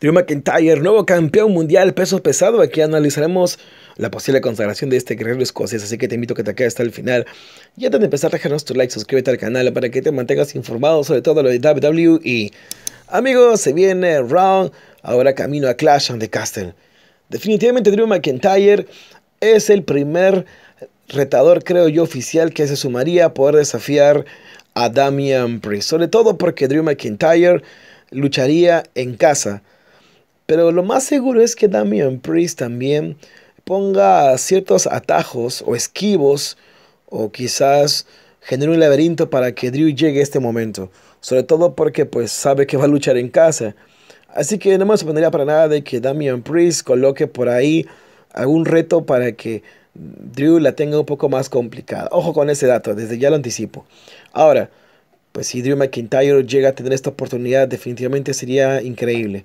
Drew McIntyre, nuevo campeón mundial peso pesado. Aquí analizaremos la posible consagración de este guerrero escocés, así que te invito a que te quedes hasta el final. Y antes de empezar, déjanos tu like, suscríbete al canal para que te mantengas informado sobre todo lo de WWE. Amigos, se viene Round, ahora camino a Clash on the Castle. Definitivamente Drew McIntyre es el primer retador, creo yo, oficial que se sumaría a poder desafiar a Damian Priest. Sobre todo porque Drew McIntyre lucharía en casa pero lo más seguro es que Damian Priest también ponga ciertos atajos o esquivos o quizás genere un laberinto para que Drew llegue a este momento. Sobre todo porque pues sabe que va a luchar en casa. Así que no me sorprendería para nada de que Damian Priest coloque por ahí algún reto para que Drew la tenga un poco más complicada. Ojo con ese dato, desde ya lo anticipo. Ahora, pues si Drew McIntyre llega a tener esta oportunidad, definitivamente sería increíble.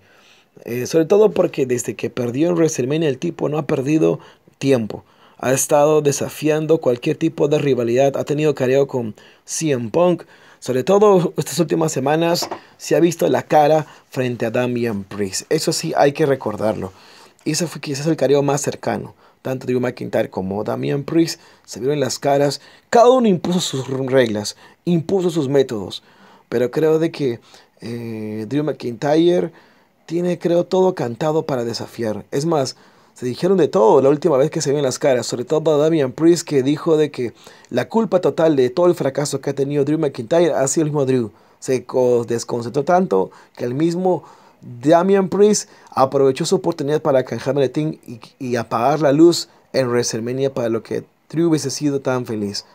Eh, sobre todo porque desde que perdió en WrestleMania el tipo no ha perdido tiempo. Ha estado desafiando cualquier tipo de rivalidad. Ha tenido careo con CM Punk. Sobre todo estas últimas semanas se ha visto la cara frente a Damian Priest. Eso sí hay que recordarlo. y Ese fue quizás el careo más cercano. Tanto Drew McIntyre como Damian Priest se vieron las caras. Cada uno impuso sus reglas, impuso sus métodos. Pero creo de que eh, Drew McIntyre tiene, creo, todo cantado para desafiar. Es más, se dijeron de todo la última vez que se en las caras, sobre todo Damian Priest, que dijo de que la culpa total de todo el fracaso que ha tenido Drew McIntyre ha sido el mismo Drew. Se desconcentró tanto que el mismo Damian Priest aprovechó su oportunidad para canjar maletín y, y apagar la luz en WrestleMania para lo que Drew hubiese sido tan feliz.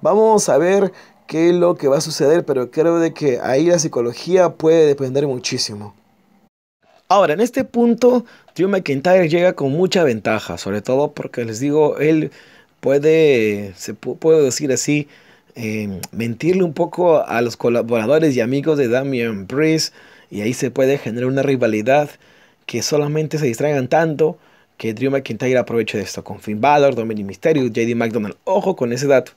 Vamos a ver qué es lo que va a suceder, pero creo de que ahí la psicología puede depender muchísimo. Ahora, en este punto, Drew McIntyre llega con mucha ventaja, sobre todo porque les digo, él puede, se puede decir así, em, mentirle un poco a los colaboradores y amigos de Damian Priest, y ahí se puede generar una rivalidad que solamente se distraigan tanto que Drew McIntyre aproveche de esto con Finn Balor, Dominic Mysterio, JD McDonald. Ojo con ese dato.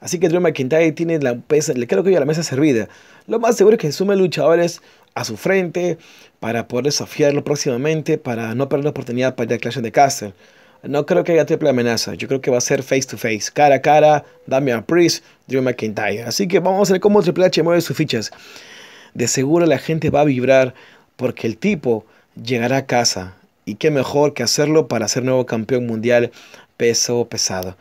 Así que Drew McIntyre tiene la pesa, le creo que ya la mesa servida. Lo más seguro es que sume luchadores a su frente para poder desafiarlo próximamente, para no perder la oportunidad para el Clash de Castle. No creo que haya triple amenaza. Yo creo que va a ser face to face, cara a cara, Damian Priest, Drew McIntyre. Así que vamos a ver cómo Triple H mueve sus fichas. De seguro la gente va a vibrar porque el tipo llegará a casa. Y qué mejor que hacerlo para ser nuevo campeón mundial peso pesado.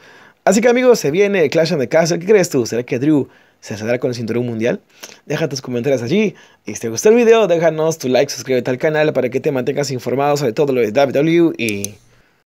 Así que amigos, se viene Clash of the Castle. ¿Qué crees tú? ¿Será que Drew se saldrá con el cinturón mundial? Deja tus comentarios allí. Y si te gustó el video, déjanos tu like, suscríbete al canal para que te mantengas informado sobre todo lo de WWE y...